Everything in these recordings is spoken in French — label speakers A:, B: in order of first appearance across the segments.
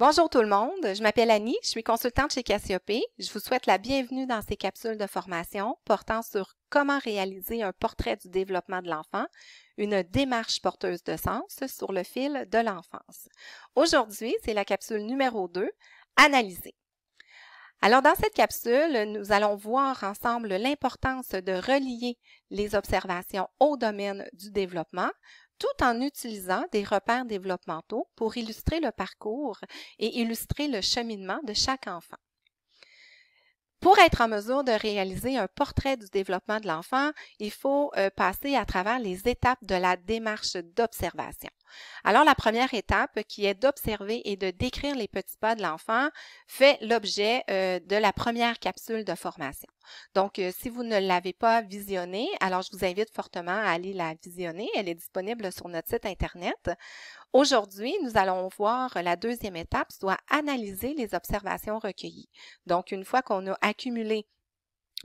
A: Bonjour tout le monde, je m'appelle Annie, je suis consultante chez Cassiopée. Je vous souhaite la bienvenue dans ces capsules de formation portant sur comment réaliser un portrait du développement de l'enfant, une démarche porteuse de sens sur le fil de l'enfance. Aujourd'hui, c'est la capsule numéro 2, analyser. Alors dans cette capsule, nous allons voir ensemble l'importance de relier les observations au domaine du développement, tout en utilisant des repères développementaux pour illustrer le parcours et illustrer le cheminement de chaque enfant. Pour être en mesure de réaliser un portrait du développement de l'enfant, il faut euh, passer à travers les étapes de la démarche d'observation. Alors, la première étape, euh, qui est d'observer et de décrire les petits pas de l'enfant, fait l'objet euh, de la première capsule de formation. Donc, euh, si vous ne l'avez pas visionnée, alors je vous invite fortement à aller la visionner. Elle est disponible sur notre site Internet. Aujourd'hui, nous allons voir la deuxième étape, soit analyser les observations recueillies. Donc, une fois qu'on a accumulé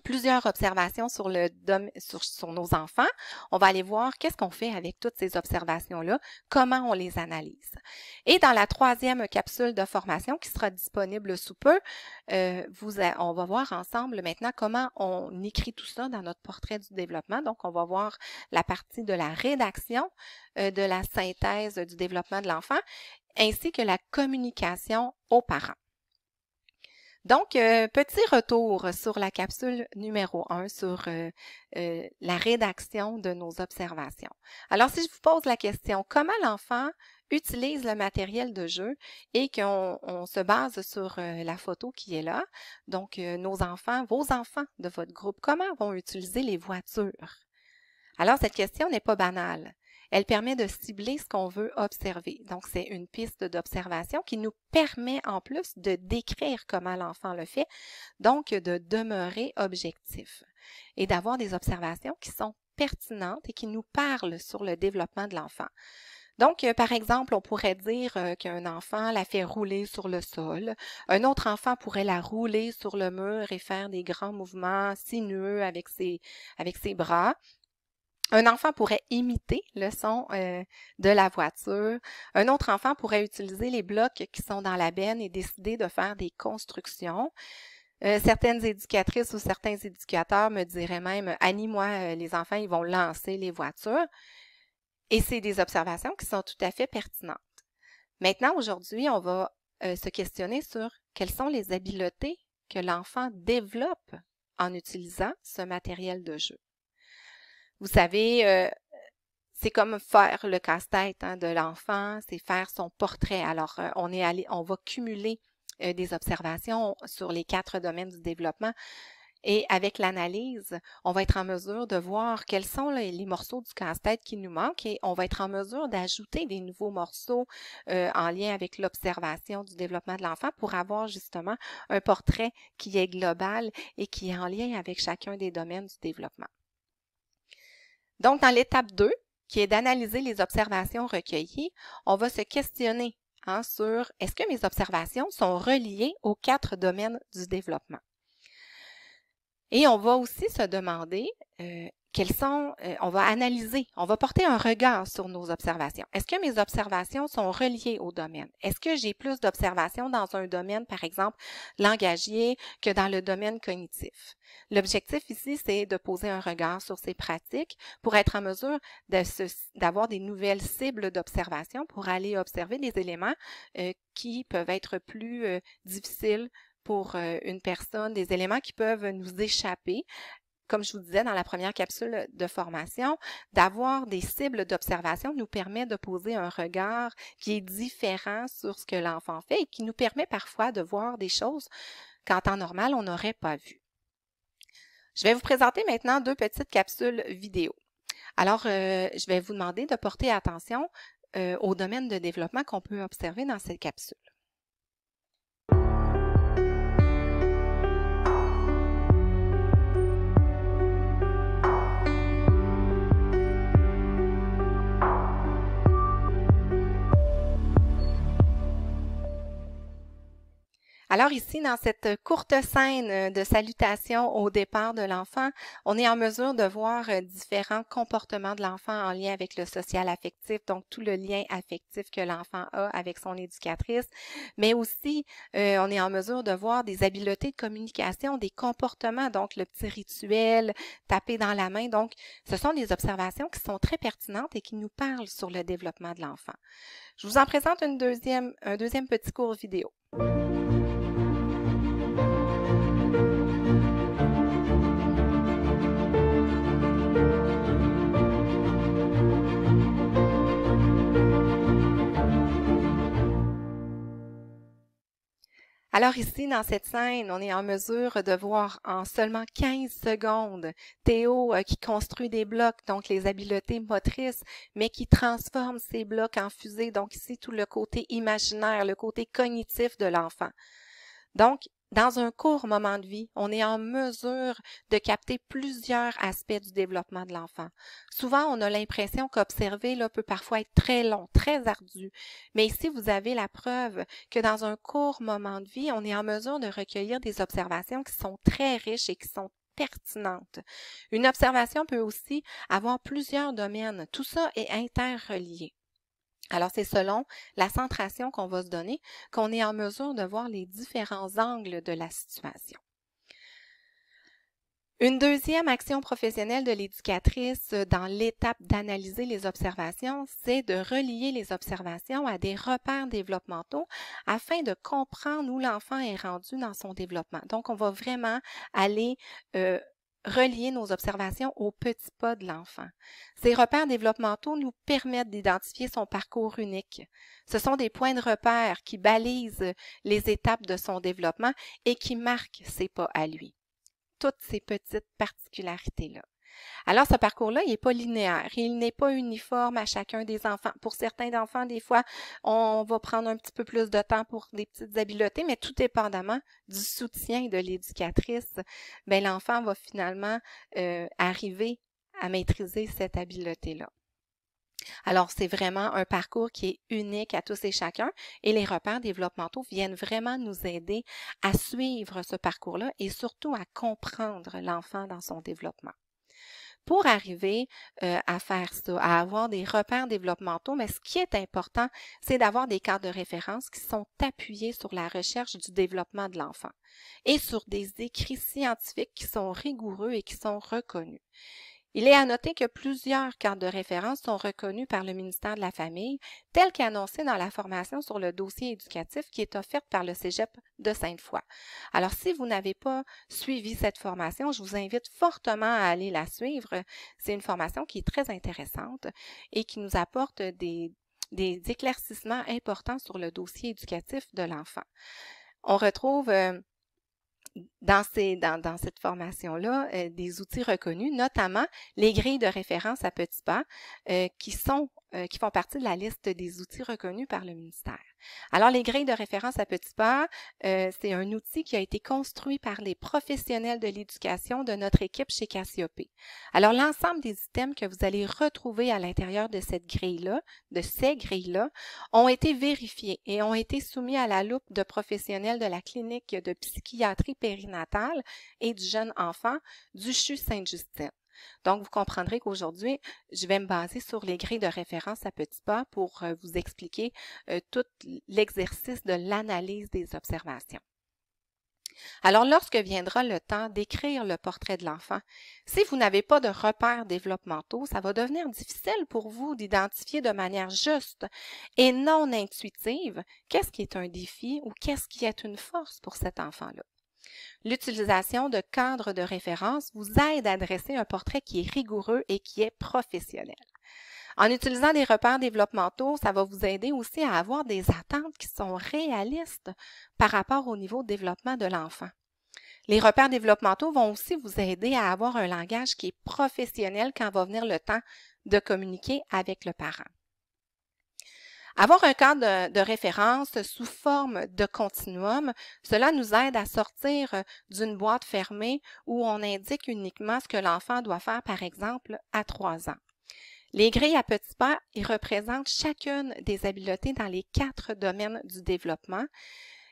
A: plusieurs observations sur, le, sur, sur nos enfants. On va aller voir qu'est-ce qu'on fait avec toutes ces observations-là, comment on les analyse. Et dans la troisième capsule de formation qui sera disponible sous peu, euh, vous, on va voir ensemble maintenant comment on écrit tout ça dans notre portrait du développement. Donc, on va voir la partie de la rédaction, euh, de la synthèse du développement de l'enfant, ainsi que la communication aux parents. Donc, euh, petit retour sur la capsule numéro 1, sur euh, euh, la rédaction de nos observations. Alors, si je vous pose la question, comment l'enfant utilise le matériel de jeu et qu'on se base sur la photo qui est là, donc nos enfants, vos enfants de votre groupe, comment vont utiliser les voitures? Alors, cette question n'est pas banale. Elle permet de cibler ce qu'on veut observer. Donc, c'est une piste d'observation qui nous permet en plus de décrire comment l'enfant le fait, donc de demeurer objectif et d'avoir des observations qui sont pertinentes et qui nous parlent sur le développement de l'enfant. Donc, euh, par exemple, on pourrait dire euh, qu'un enfant la fait rouler sur le sol, un autre enfant pourrait la rouler sur le mur et faire des grands mouvements sinueux avec ses, avec ses bras, un enfant pourrait imiter le son euh, de la voiture. Un autre enfant pourrait utiliser les blocs qui sont dans la benne et décider de faire des constructions. Euh, certaines éducatrices ou certains éducateurs me diraient même Annie-moi, euh, les enfants, ils vont lancer les voitures. Et c'est des observations qui sont tout à fait pertinentes. Maintenant, aujourd'hui, on va se questionner sur quelles sont les habiletés que l'enfant développe en utilisant ce matériel de jeu. Vous savez, euh, c'est comme faire le casse-tête hein, de l'enfant, c'est faire son portrait. Alors, euh, on est allé, on va cumuler euh, des observations sur les quatre domaines du développement. Et avec l'analyse, on va être en mesure de voir quels sont les, morceaux du casse-tête qui nous manquent et on va être en mesure d'ajouter des nouveaux morceaux en lien avec l'observation du développement de l'enfant pour avoir justement un portrait qui est global et qui est en lien avec chacun des domaines du développement. Donc, dans l'étape 2, qui est d'analyser les observations recueillies, on va se questionner hein, sur est-ce que mes observations sont reliées aux quatre domaines du développement. Et on va aussi se demander euh, quels sont, euh, on va analyser, on va porter un regard sur nos observations. Est-ce que mes observations sont reliées au domaine? Est-ce que j'ai plus d'observations dans un domaine, par exemple, langagier, que dans le domaine cognitif? L'objectif ici, c'est de poser un regard sur ces pratiques pour être en mesure d'avoir des nouvelles cibles d'observation pour aller observer des éléments euh, qui peuvent être plus euh, difficiles pour une personne, des éléments qui peuvent nous échapper comme je vous disais dans la première capsule de formation, d'avoir des cibles d'observation nous permet de poser un regard qui est différent sur ce que l'enfant fait et qui nous permet parfois de voir des choses qu'en temps normal, on n'aurait pas vues. Je vais vous présenter maintenant deux petites capsules vidéo. Alors, euh, je vais vous demander de porter attention euh, au domaine de développement qu'on peut observer dans cette capsule. Alors ici, dans cette courte scène euh, de salutation au départ de l'enfant, on est en mesure de voir euh, différents comportements de l'enfant en lien avec le social affectif, donc tout le lien affectif que l'enfant a avec son éducatrice, mais aussi euh, on est en mesure de voir des habiletés de communication, des comportements, donc le petit rituel, taper dans la main. Donc, ce sont des observations qui sont très pertinentes et qui nous parlent sur le développement de l'enfant. Je vous en présente une deuxième, un deuxième petit cours vidéo. Alors ici, dans cette scène, on est en mesure de voir en seulement 15 secondes Théo euh, qui construit des blocs, donc les habiletés motrices, mais qui transforme ces blocs en fusées. Donc ici, tout le côté imaginaire, le côté cognitif de l'enfant. Donc, dans un court moment de vie, on est en mesure de capter plusieurs aspects du développement de l'enfant. Souvent, on a l'impression qu'observer là, peut parfois être très long, très ardu, mais ici, vous avez la preuve que dans un court moment de vie, on est en mesure de recueillir des observations qui sont très riches et qui sont pertinentes. Une observation peut aussi avoir plusieurs domaines. Tout ça est interrelié. Alors, c'est selon la centration qu'on va se donner qu'on est en mesure de voir les différents angles de la situation. Une deuxième action professionnelle de l'éducatrice dans l'étape d'analyser les observations, c'est de relier les observations à des repères développementaux afin de comprendre où l'enfant est rendu dans son développement. Donc, on va vraiment aller euh, relier nos observations aux petits pas de l'enfant. Ces repères développementaux nous permettent d'identifier son parcours unique. Ce sont des points de repère qui balisent les étapes de son développement et qui marquent ses pas à lui. Toutes ces petites particularités-là. Alors, ce parcours-là, il n'est pas linéaire. Il n'est pas uniforme à chacun des enfants. Pour certains enfants, des fois, on va prendre un petit peu plus de temps pour des petites habiletés, mais tout dépendamment du soutien de l'éducatrice, ben, l'enfant va finalement euh, arriver à maîtriser cette habileté-là. Alors, c'est vraiment un parcours qui est unique à tous et chacun et les repères développementaux viennent vraiment nous aider à suivre ce parcours-là et surtout à comprendre l'enfant dans son développement pour arriver à faire ça, à avoir des repères développementaux. Mais ce qui est important, c'est d'avoir des cas de référence qui sont appuyés sur la recherche du développement de l'enfant et sur des écrits scientifiques qui sont rigoureux et qui sont reconnus. Il est à noter que plusieurs cartes de référence sont reconnues par le ministère de la Famille, telles qu'annoncées dans la formation sur le dossier éducatif qui est offerte par le Cégep de Sainte-Foy. Alors, si vous n'avez pas suivi cette formation, je vous invite fortement à aller la suivre. C'est une formation qui est très intéressante et qui nous apporte des, éclaircissements importants sur le dossier éducatif de l'enfant. On retrouve euh, dans, ces, dans, cette formation-là euh, des outils reconnus, notamment les grilles de référence à petits pas, euh, qui sont euh, qui font partie de la liste des outils reconnus par le ministère. Alors, les grilles de référence à petits pas, euh, c'est un outil qui a été construit par les professionnels de l'éducation de notre équipe chez Cassiope. Alors, l'ensemble des items que vous allez retrouver à l'intérieur de cette grille-là, de ces grilles-là, ont été vérifiés et ont été soumis à la loupe de professionnels de la clinique de psychiatrie périnatale et du jeune enfant du CHU Sainte-Justine. Donc, vous comprendrez qu'aujourd'hui, je vais me baser sur les grilles de référence à petits pas pour euh, vous expliquer euh, tout l'exercice de l'analyse des observations. Alors, lorsque viendra le temps d'écrire le portrait de l'enfant, si vous n'avez pas de repères développementaux, ça va devenir difficile pour vous d'identifier de manière juste et non intuitive qu'est-ce qui est un défi ou qu'est-ce qui est une force pour cet enfant-là. L'utilisation de cadres de référence vous aide à dresser un portrait qui est rigoureux et qui est professionnel. En utilisant des repères développementaux, ça va vous aider aussi à avoir des attentes qui sont réalistes par rapport au niveau de développement de l'enfant. Les repères développementaux vont aussi vous aider à avoir un langage qui est professionnel quand va venir le temps de communiquer avec le parent. Avoir un cadre de, référence sous forme de continuum, cela nous aide à sortir euh, d'une boîte fermée où on indique uniquement ce que l'enfant doit faire, par exemple, à trois ans. Les grilles à petits pas représentent chacune des habiletés dans les quatre domaines du développement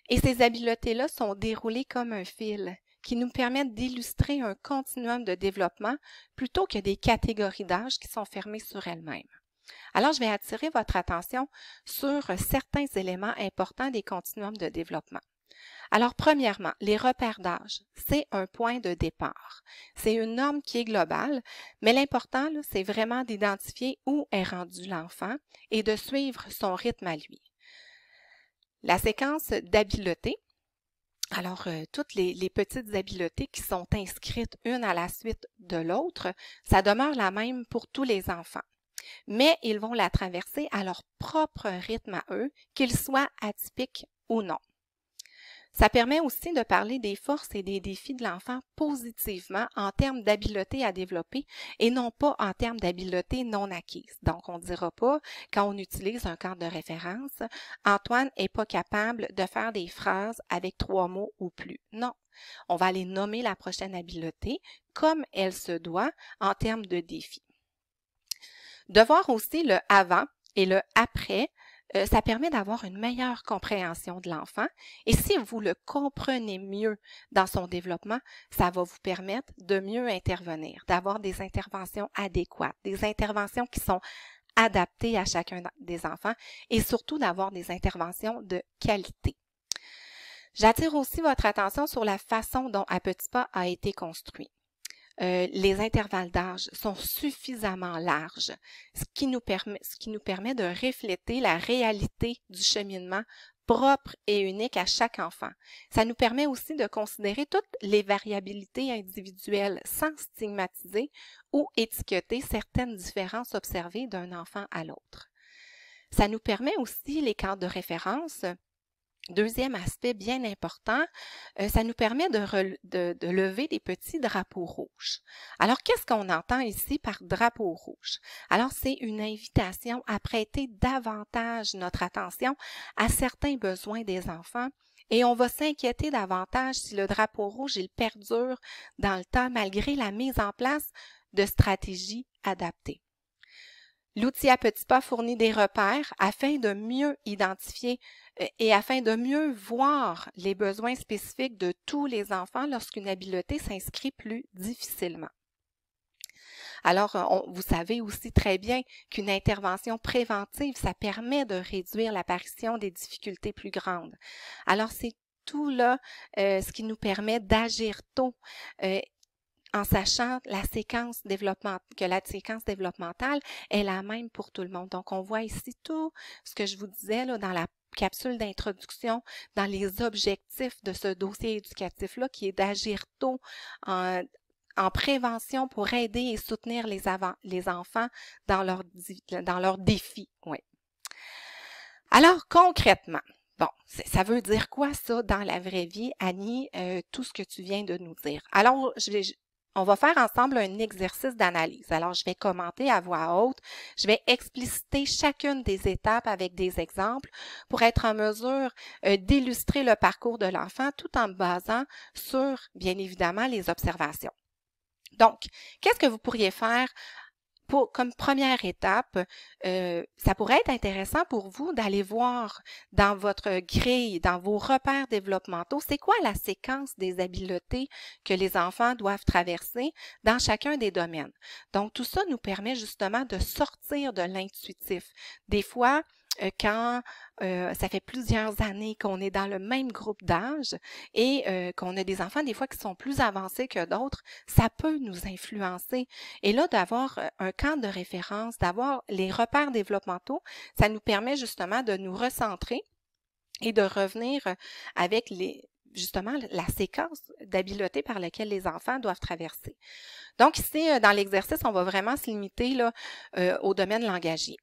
A: et ces habiletés-là sont déroulées comme un fil qui nous permettent d'illustrer un continuum de développement plutôt que des catégories d'âge qui sont fermées sur elles-mêmes. Alors, je vais attirer votre attention sur euh, certains éléments importants des continuums de développement. Alors, premièrement, les repères d'âge, c'est un point de départ. C'est une norme qui est globale, mais l'important, c'est vraiment d'identifier où est rendu l'enfant et de suivre son rythme à lui. La séquence d'habileté, alors, euh, toutes les, petites habiletés qui sont inscrites une à la suite de l'autre, ça demeure la même pour tous les enfants mais ils vont la traverser à leur propre rythme à eux, qu'ils soient atypiques ou non. Ça permet aussi de parler des forces et des défis de l'enfant positivement en termes d'habileté à développer et non pas en termes d'habileté non acquise. Donc, on ne dira pas, quand on utilise un cadre de référence, Antoine n'est pas capable de faire des phrases avec trois mots ou plus. Non. On va aller nommer la prochaine habileté comme elle se doit en termes de défis. De voir aussi le avant et le après, euh, ça permet d'avoir une meilleure compréhension de l'enfant et si vous le comprenez mieux dans son développement, ça va vous permettre de mieux intervenir, d'avoir des interventions adéquates, des interventions qui sont adaptées à chacun des enfants et surtout d'avoir des interventions de qualité. J'attire aussi votre attention sur la façon dont un Petit Pas a été construit. Euh, les intervalles d'âge sont suffisamment larges, ce qui, nous permet, ce qui nous permet de refléter la réalité du cheminement propre et unique à chaque enfant. Ça nous permet aussi de considérer toutes les variabilités individuelles sans stigmatiser ou étiqueter certaines différences observées d'un enfant à l'autre. Ça nous permet aussi les cartes de référence Deuxième aspect bien important, euh, ça nous permet de, de, lever des petits drapeaux rouges. Alors, qu'est-ce qu'on entend ici par drapeau rouge? Alors, c'est une invitation à prêter davantage notre attention à certains besoins des enfants et on va s'inquiéter davantage si le drapeau rouge, il perdure dans le temps malgré la mise en place de stratégies adaptées. L'outil à petits pas fournit des repères afin de mieux identifier euh, et afin de mieux voir les besoins spécifiques de tous les enfants lorsqu'une habileté s'inscrit plus difficilement. Alors, euh, vous savez aussi très bien qu'une intervention préventive, ça permet de réduire l'apparition des difficultés plus grandes. Alors, c'est tout là euh, ce qui nous permet d'agir tôt en sachant la séquence développement, que la séquence développementale est la même pour tout le monde. Donc, on voit ici tout ce que je vous disais là, dans la capsule d'introduction, dans les objectifs de ce dossier éducatif-là, qui est d'agir tôt en, prévention pour aider et soutenir les, avant, les enfants dans leurs dans leur défis. Oui. Alors, concrètement, Bon, ça veut dire quoi ça dans la vraie vie, Annie, euh, tout ce que tu viens de nous dire? Alors, je vais, on va faire ensemble un exercice d'analyse. Alors, je vais commenter à voix haute, je vais expliciter chacune des étapes avec des exemples pour être en mesure euh, d'illustrer le parcours de l'enfant tout en basant sur, bien évidemment, les observations. Donc, qu'est-ce que vous pourriez faire comme première étape, euh, ça pourrait être intéressant pour vous d'aller voir dans votre grille, dans vos repères développementaux, c'est quoi la séquence des habiletés que les enfants doivent traverser dans chacun des domaines. Donc, tout ça nous permet justement de sortir de l'intuitif. Des fois, euh, quand euh, ça fait plusieurs années qu'on est dans le même groupe d'âge et euh, qu'on a des enfants des fois qui sont plus avancés que d'autres, ça peut nous influencer. Et là, d'avoir un camp de référence, d'avoir les repères développementaux, ça nous permet justement de nous recentrer et de revenir avec les, justement la séquence d'habiletés par laquelle les enfants doivent traverser. Donc ici, dans l'exercice, on va vraiment se limiter là, au domaine langagier.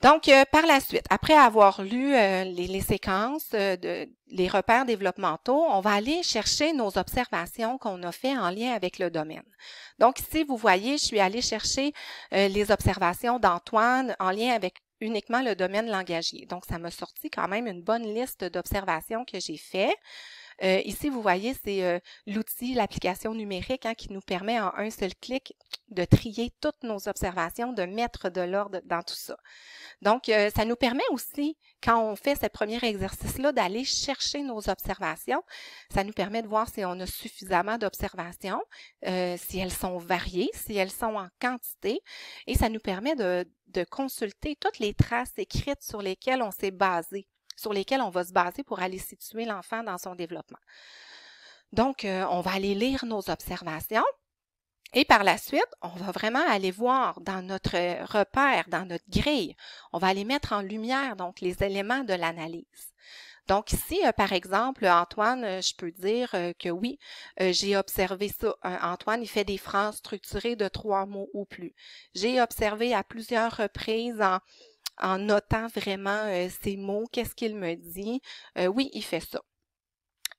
A: Donc, euh, par la suite, après avoir lu euh, les, séquences, euh, de, les repères développementaux, on va aller chercher nos observations qu'on a fait en lien avec le domaine. Donc, ici, vous voyez, je suis allée chercher les observations d'Antoine en lien avec uniquement le domaine langagier. Donc, ça m'a sorti quand même une bonne liste d'observations que j'ai fait. Euh, ici, vous voyez, c'est euh, l'outil, l'application numérique hein, qui nous permet en un seul clic de trier toutes nos observations, de mettre de l'ordre dans tout ça. Donc, euh, ça nous permet aussi, quand on fait ce premier exercice-là, d'aller chercher nos observations. Ça nous permet de voir si on a suffisamment d'observations, si elles sont variées, si elles sont en quantité, et ça nous permet de consulter toutes les traces écrites sur lesquelles on s'est basé sur lesquels on va se baser pour aller situer l'enfant dans son développement. Donc, euh, on va aller lire nos observations. Et par la suite, on va vraiment aller voir dans notre repère, dans notre grille, on va aller mettre en lumière donc les éléments de l'analyse. Donc ici, euh, par exemple, Antoine, euh, je peux dire que oui, j'ai observé ça. Antoine, il fait des phrases structurées de trois mots ou plus. J'ai observé à plusieurs reprises en en notant vraiment ces euh, mots, qu'est-ce qu'il me dit. Euh, oui, il fait ça.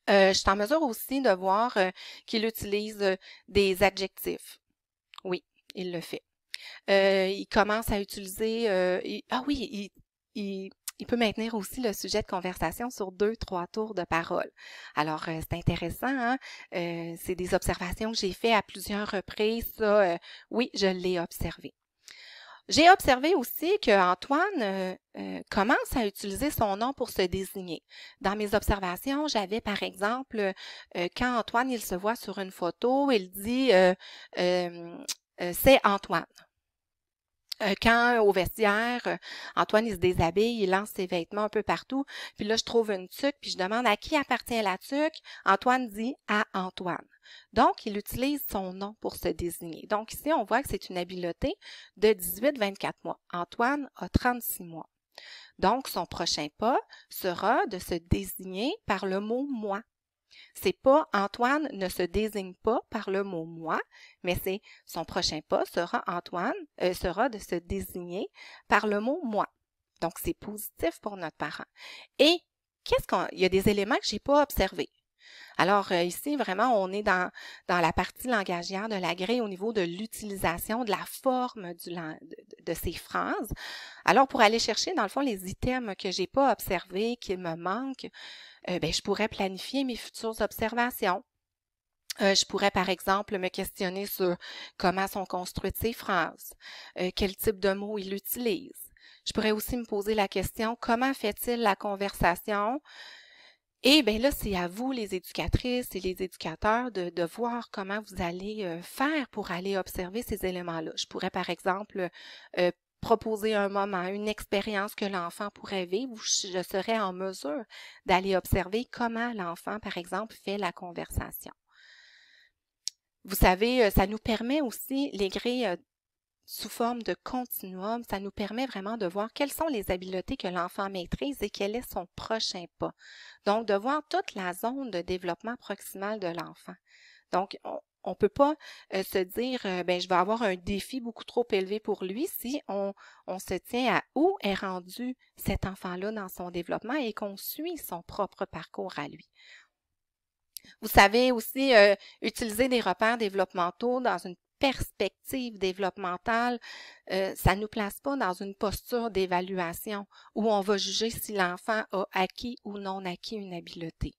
A: Euh, je suis en mesure aussi de voir qu'il utilise des adjectifs. Oui, il le fait. il commence à utiliser... ah oui, il, peut maintenir aussi le sujet de conversation sur deux, trois tours de parole. Alors, c'est intéressant, hein? c'est des observations que j'ai faites à plusieurs reprises. Ça, oui, je l'ai observé. J'ai observé aussi que Antoine euh, euh, commence à utiliser son nom pour se désigner. Dans mes observations, j'avais par exemple euh, quand Antoine il se voit sur une photo, il dit c'est Antoine. Quand au vestiaire, Antoine il se déshabille, il lance ses vêtements un peu partout, puis là je trouve une tuque, puis je demande à qui appartient la tuque. Antoine dit à Antoine. Donc, il utilise son nom pour se désigner. Donc, ici, on voit que c'est une habileté de 18-24 mois. Antoine a 36 mois. Donc, son prochain pas sera de se désigner par le mot moi. C'est pas Antoine ne se désigne pas par le mot moi, mais c'est son prochain pas sera Antoine euh, sera de se désigner par le mot moi. Donc c'est positif pour notre parent. Et qu'est-ce qu'on il y a des éléments que j'ai pas observés. Alors euh, ici, vraiment, on est dans, dans la partie langagière de la grille au niveau de l'utilisation de la forme du, de, ces phrases. Alors, pour aller chercher, dans le fond, les items que j'ai pas observés, qui me manquent, euh, ben, je pourrais planifier mes futures observations. Euh, je pourrais, par exemple, me questionner sur comment sont construites ces phrases, quel type de mots il utilise. Je pourrais aussi me poser la question comment fait-il la conversation et bien là, c'est à vous, les éducatrices et les éducateurs, de, de voir comment vous allez euh, faire pour aller observer ces éléments-là. Je pourrais, par exemple, euh, proposer un moment, une expérience que l'enfant pourrait vivre, où je serais en mesure d'aller observer comment l'enfant, par exemple, fait la conversation. Vous savez, euh, ça nous permet aussi, les grilles sous forme de continuum, ça nous permet vraiment de voir quelles sont les habiletés que l'enfant maîtrise et quel est son prochain pas. Donc, de voir toute la zone de développement proximal de l'enfant. Donc, on, ne peut pas euh, se dire euh, ben je vais avoir un défi beaucoup trop élevé pour lui si on, se tient à où est rendu cet enfant-là dans son développement et qu'on suit son propre parcours à lui. Vous savez aussi euh, utiliser des repères développementaux dans une perspective développementale, euh, ça ne nous place pas dans une posture d'évaluation où on va juger si l'enfant a acquis ou non acquis une habileté.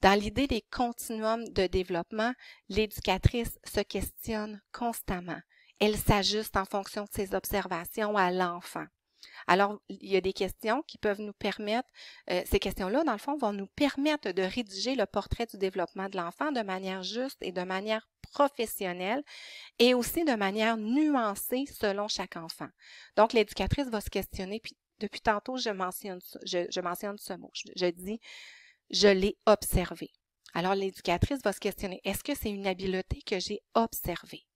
A: Dans l'idée des continuums de développement, l'éducatrice se questionne constamment. Elle s'ajuste en fonction de ses observations à l'enfant. Alors, il y a des questions qui peuvent nous permettre, euh, ces questions-là, dans le fond, vont nous permettre de rédiger le portrait du développement de l'enfant de manière juste et de manière professionnelle et aussi de manière nuancée selon chaque enfant. Donc, l'éducatrice va se questionner, puis depuis tantôt, je mentionne, je, mentionne ce mot. je dis, je l'ai observé. Alors, l'éducatrice va se questionner, est-ce que c'est une habileté que j'ai observée?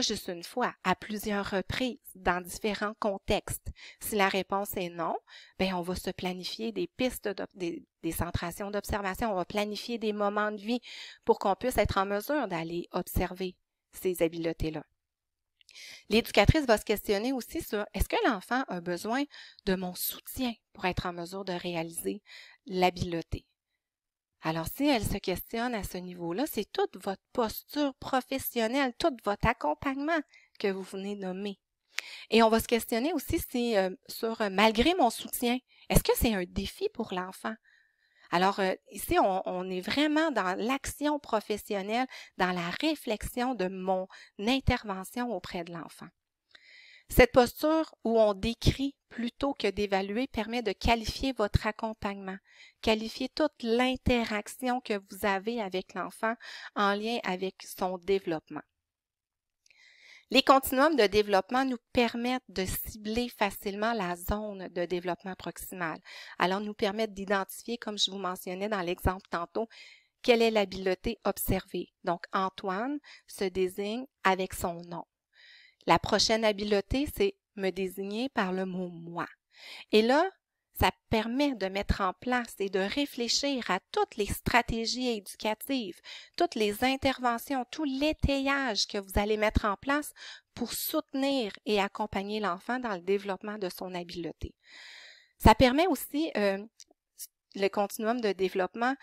A: juste une fois, à plusieurs reprises, dans différents contextes. Si la réponse est non, ben on va se planifier des pistes, des, des centrations d'observation, on va planifier des moments de vie pour qu'on puisse être en mesure d'aller observer ces habiletés-là. L'éducatrice va se questionner aussi sur est-ce que l'enfant a besoin de mon soutien pour être en mesure de réaliser l'habileté. Alors, si elle se questionne à ce niveau-là, c'est toute votre posture professionnelle, tout votre accompagnement que vous venez nommer. Et on va se questionner aussi si, euh, sur euh, malgré mon soutien, est-ce que c'est un défi pour l'enfant? Alors, euh, ici, on, est vraiment dans l'action professionnelle, dans la réflexion de mon intervention auprès de l'enfant. Cette posture où on décrit plutôt que d'évaluer permet de qualifier votre accompagnement, qualifier toute l'interaction que vous avez avec l'enfant en lien avec son développement. Les continuums de développement nous permettent de cibler facilement la zone de développement proximal. Alors, nous permettent d'identifier, comme je vous mentionnais dans l'exemple tantôt, quelle est l'habileté observée. Donc, Antoine se désigne avec son nom. La prochaine habileté, c'est me désigner par le mot moi. Et là, ça permet de mettre en place et de réfléchir à toutes les stratégies éducatives, toutes les interventions, tout l'étayage que vous allez mettre en place pour soutenir et accompagner l'enfant dans le développement de son habileté. Ça permet aussi euh, le continuum de développement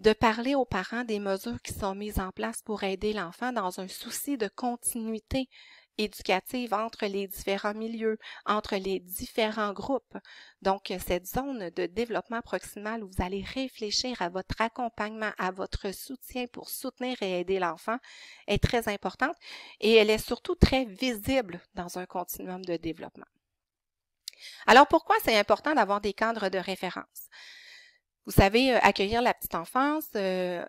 A: de parler aux parents des mesures qui sont mises en place pour aider l'enfant dans un souci de continuité éducative entre les différents milieux, entre les différents groupes. Donc, euh, cette zone de développement proximal où vous allez réfléchir à votre accompagnement, à votre soutien pour soutenir et aider l'enfant est très importante et elle est surtout très visible dans un continuum de développement. Alors, pourquoi c'est important d'avoir des cadres de référence? Vous savez, euh, accueillir la petite enfance euh,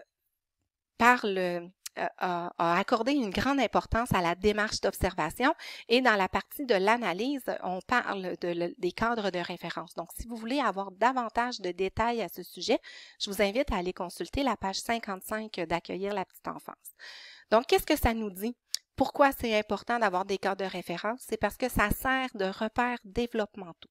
A: par le, a, accordé une grande importance à la démarche d'observation et dans la partie de l'analyse, on parle de, des cadres de référence. Donc, si vous voulez avoir davantage de détails à ce sujet, je vous invite à aller consulter la page 55 d'accueillir la petite enfance. Donc, qu'est-ce que ça nous dit? Pourquoi c'est important d'avoir des cadres de référence? C'est parce que ça sert de repères développementaux.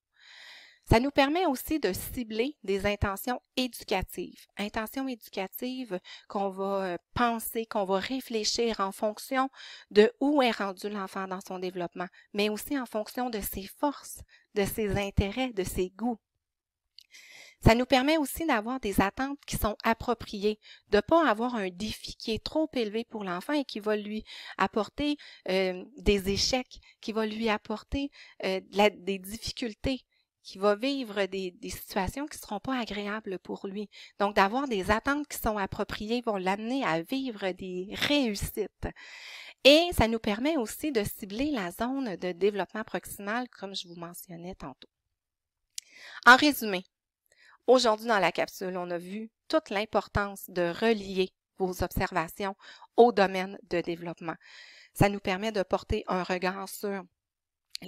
A: Ça nous permet aussi de cibler des intentions éducatives, intentions éducatives qu'on va euh, penser, qu'on va réfléchir en fonction de où est rendu l'enfant dans son développement, mais aussi en fonction de ses forces, de ses intérêts, de ses goûts. Ça nous permet aussi d'avoir des attentes qui sont appropriées, de ne pas avoir un défi qui est trop élevé pour l'enfant et qui va lui apporter euh, des échecs, qui va lui apporter euh, des difficultés qui va vivre des, des situations qui ne seront pas agréables pour lui. Donc, d'avoir des attentes qui sont appropriées vont l'amener à vivre des réussites. Et ça nous permet aussi de cibler la zone de développement proximal, comme je vous mentionnais tantôt. En résumé, aujourd'hui dans la capsule, on a vu toute l'importance de relier vos observations au domaine de développement. Ça nous permet de porter un regard sur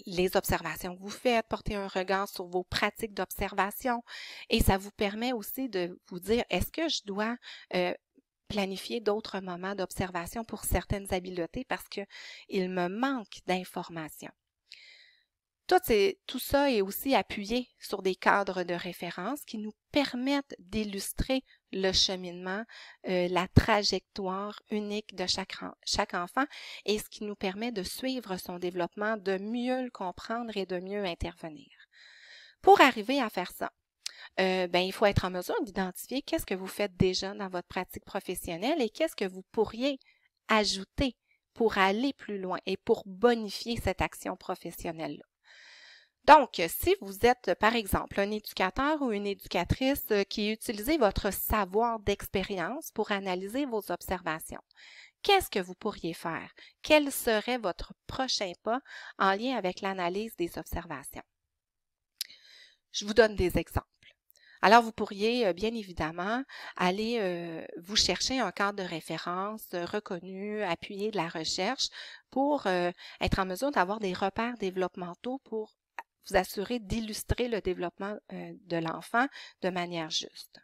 A: les observations que vous faites, porter un regard sur vos pratiques d'observation et ça vous permet aussi de vous dire est-ce que je dois euh, planifier d'autres moments d'observation pour certaines habiletés parce que il me manque d'informations. Tout, tout, ça est aussi appuyé sur des cadres de référence qui nous permettent d'illustrer le cheminement, euh, la trajectoire unique de chaque, enfant et ce qui nous permet de suivre son développement, de mieux le comprendre et de mieux intervenir. Pour arriver à faire ça, euh, ben, il faut être en mesure d'identifier qu'est-ce que vous faites déjà dans votre pratique professionnelle et qu'est-ce que vous pourriez ajouter pour aller plus loin et pour bonifier cette action professionnelle-là. Donc, si vous êtes, par exemple, un éducateur ou une éducatrice euh, qui utilisez votre savoir d'expérience pour analyser vos observations, qu'est-ce que vous pourriez faire? Quel serait votre prochain pas en lien avec l'analyse des observations? Je vous donne des exemples. Alors, vous pourriez euh, bien évidemment aller euh, vous chercher un cadre de référence reconnu, appuyé de la recherche pour être en mesure d'avoir des repères développementaux pour vous assurer d'illustrer le développement euh, de l'enfant de manière juste.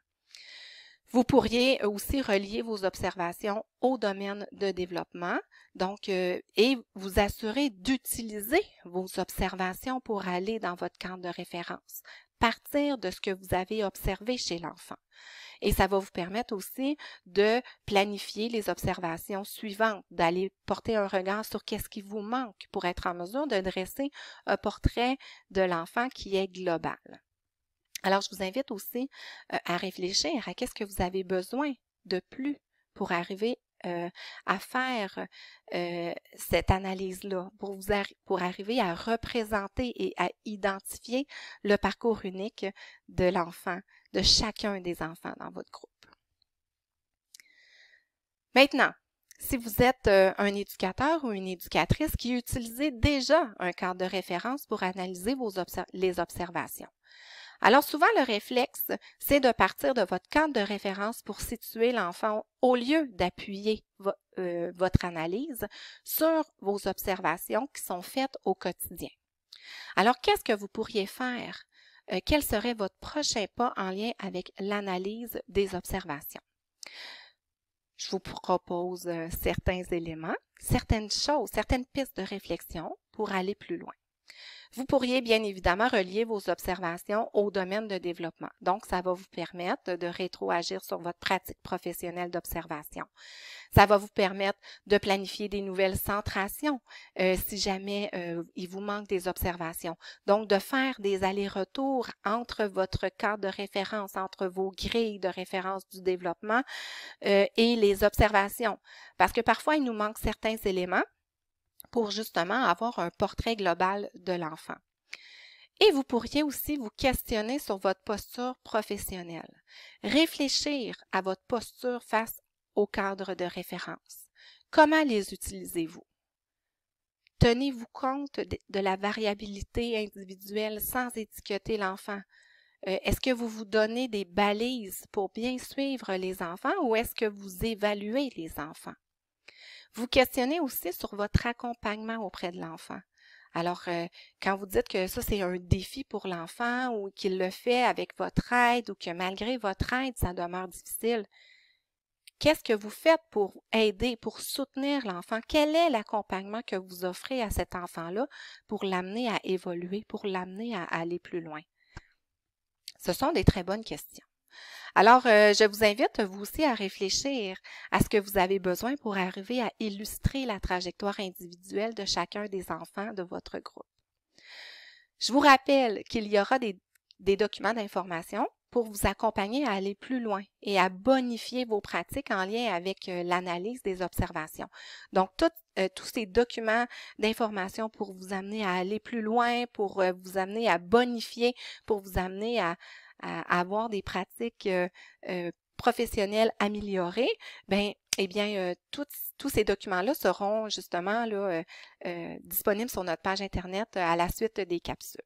A: Vous pourriez euh, aussi relier vos observations au domaine de développement, donc euh, et vous assurer d'utiliser vos observations pour aller dans votre camp de référence. Partir de ce que vous avez observé chez l'enfant. Et ça va vous permettre aussi de planifier les observations suivantes, d'aller porter un regard sur qu'est-ce qui vous manque pour être en mesure de dresser un portrait de l'enfant qui est global. Alors, je vous invite aussi euh, à réfléchir à qu'est-ce que vous avez besoin de plus pour arriver euh, à faire euh, cette analyse-là, pour, vous pour arriver à représenter et à identifier le parcours unique de l'enfant de chacun des enfants dans votre groupe. Maintenant, si vous êtes euh, un éducateur ou une éducatrice qui utilisez déjà un cadre de référence pour analyser vos les observations. Alors souvent, le réflexe, c'est de partir de votre cadre de référence pour situer l'enfant au lieu d'appuyer euh, votre analyse sur vos observations qui sont faites au quotidien. Alors, qu'est-ce que vous pourriez faire euh, quel serait votre prochain pas en lien avec l'analyse des observations. Je vous propose euh, certains éléments, certaines choses, certaines pistes de réflexion pour aller plus loin. Vous pourriez bien évidemment relier vos observations au domaine de développement. Donc, ça va vous permettre de rétroagir sur votre pratique professionnelle d'observation. Ça va vous permettre de planifier des nouvelles centrations euh, si jamais euh, il vous manque des observations. Donc, de faire des allers-retours entre votre cadre de référence, entre vos grilles de référence du développement euh, et les observations. Parce que parfois, il nous manque certains éléments pour justement avoir un portrait global de l'enfant. Et vous pourriez aussi vous questionner sur votre posture professionnelle, réfléchir à votre posture face au cadre de référence. Comment les utilisez-vous? Tenez-vous compte de la variabilité individuelle sans étiqueter l'enfant. Euh, est-ce que vous vous donnez des balises pour bien suivre les enfants ou est-ce que vous évaluez les enfants? Vous questionnez aussi sur votre accompagnement auprès de l'enfant. Alors, euh, quand vous dites que ça, c'est un défi pour l'enfant ou qu'il le fait avec votre aide ou que malgré votre aide, ça demeure difficile, qu'est-ce que vous faites pour aider, pour soutenir l'enfant? Quel est l'accompagnement que vous offrez à cet enfant-là pour l'amener à évoluer, pour l'amener à aller plus loin? Ce sont des très bonnes questions. Alors, euh, je vous invite vous aussi à réfléchir à ce que vous avez besoin pour arriver à illustrer la trajectoire individuelle de chacun des enfants de votre groupe. Je vous rappelle qu'il y aura des, documents d'information pour vous accompagner à aller plus loin et à bonifier vos pratiques en lien avec euh, l'analyse des observations. Donc, euh, tous ces documents d'information pour vous amener à aller plus loin, pour vous amener à bonifier, pour vous amener à, à, avoir des pratiques euh, euh, professionnelles améliorées, ben eh bien, euh, tous ces documents-là seront justement là, disponibles sur notre page Internet à la suite des capsules.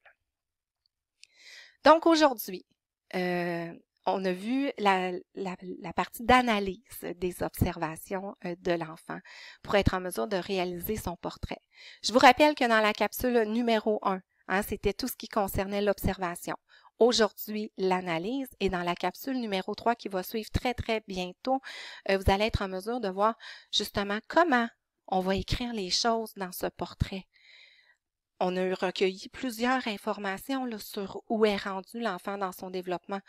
A: Donc aujourd'hui, on a vu la, la, partie d'analyse des observations de l'enfant pour être en mesure de réaliser son portrait. Je vous rappelle que dans la capsule numéro 1, hein, c'était tout ce qui concernait l'observation. Aujourd'hui, l'analyse est dans la capsule numéro 3 qui va suivre très, très bientôt, euh, vous allez être en mesure de voir justement comment on va écrire les choses dans ce portrait. On a recueilli plusieurs informations là, sur où est rendu l'enfant dans son développement.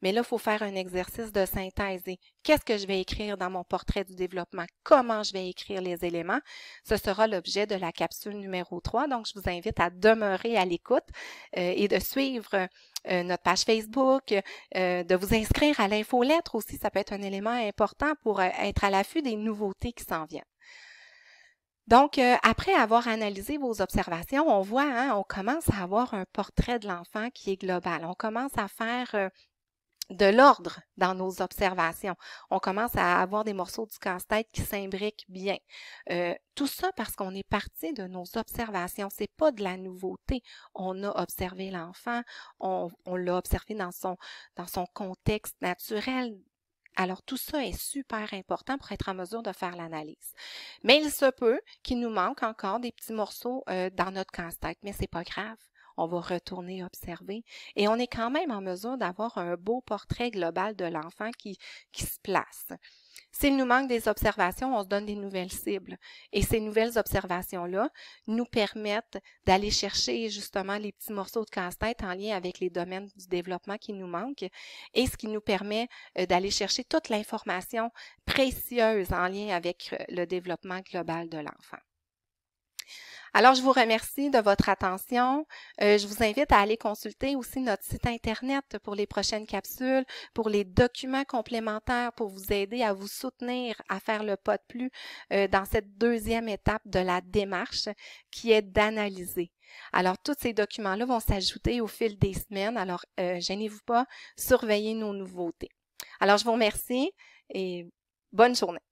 A: Mais là, il faut faire un exercice de synthèse. Qu'est-ce que je vais écrire dans mon portrait du développement? Comment je vais écrire les éléments? Ce sera l'objet de la capsule numéro 3. Donc, je vous invite à demeurer à l'écoute euh, et de suivre euh, notre page Facebook, euh, de vous inscrire à l'infolettre aussi. Ça peut être un élément important pour être à l'affût des nouveautés qui s'en viennent. Donc, euh, après avoir analysé vos observations, on voit, hein, on commence à avoir un portrait de l'enfant qui est global. On commence à faire euh, de l'ordre dans nos observations. On commence à avoir des morceaux du casse-tête qui s'imbriquent bien. Euh, tout ça parce qu'on est parti de nos observations. C'est pas de la nouveauté. On a observé l'enfant, on, on l'a observé dans son, dans son contexte naturel, alors tout ça est super important pour être en mesure de faire l'analyse. Mais il se peut qu'il nous manque encore des petits morceaux euh, dans notre casse-tête, mais c'est pas grave. On va retourner observer et on est quand même en mesure d'avoir un beau portrait global de l'enfant qui, qui se place. S'il nous manque des observations, on se donne des nouvelles cibles. Et ces nouvelles observations-là nous permettent d'aller chercher justement les petits morceaux de casse-tête en lien avec les domaines du développement qui nous manquent et ce qui nous permet euh, d'aller chercher toute l'information précieuse en lien avec euh, le développement global de l'enfant. Alors, je vous remercie de votre attention. Euh, je vous invite à aller consulter aussi notre site Internet pour les prochaines capsules, pour les documents complémentaires pour vous aider à vous soutenir à faire le pas de plus euh, dans cette deuxième étape de la démarche qui est d'analyser. Alors, tous ces documents-là vont s'ajouter au fil des semaines. Alors, euh, gênez-vous pas, surveillez nos nouveautés. Alors, je vous remercie et bonne journée.